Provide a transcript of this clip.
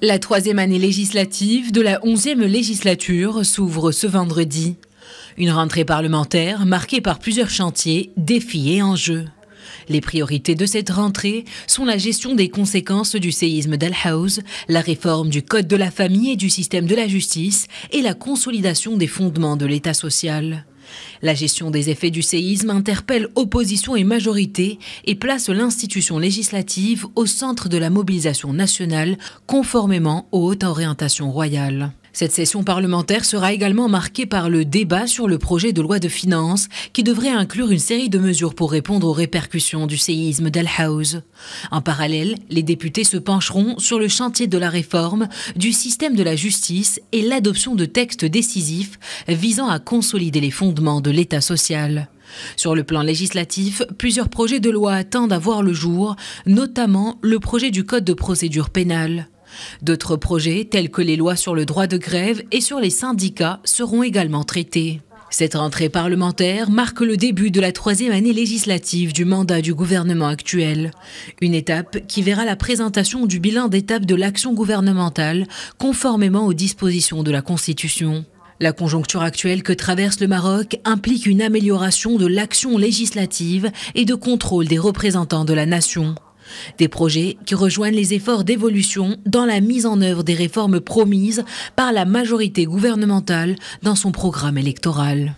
La troisième année législative de la onzième législature s'ouvre ce vendredi. Une rentrée parlementaire marquée par plusieurs chantiers, défis et enjeux. Les priorités de cette rentrée sont la gestion des conséquences du séisme d'Alhaus, la réforme du Code de la famille et du système de la justice et la consolidation des fondements de l'État social. La gestion des effets du séisme interpelle opposition et majorité et place l'institution législative au centre de la mobilisation nationale conformément aux hautes orientations royales. Cette session parlementaire sera également marquée par le débat sur le projet de loi de finances qui devrait inclure une série de mesures pour répondre aux répercussions du séisme d'El-Haouz. En parallèle, les députés se pencheront sur le chantier de la réforme du système de la justice et l'adoption de textes décisifs visant à consolider les fondements de l'État social. Sur le plan législatif, plusieurs projets de loi attendent à voir le jour, notamment le projet du Code de procédure pénale. D'autres projets, tels que les lois sur le droit de grève et sur les syndicats, seront également traités. Cette rentrée parlementaire marque le début de la troisième année législative du mandat du gouvernement actuel. Une étape qui verra la présentation du bilan d'étape de l'action gouvernementale conformément aux dispositions de la Constitution. La conjoncture actuelle que traverse le Maroc implique une amélioration de l'action législative et de contrôle des représentants de la nation. Des projets qui rejoignent les efforts d'évolution dans la mise en œuvre des réformes promises par la majorité gouvernementale dans son programme électoral.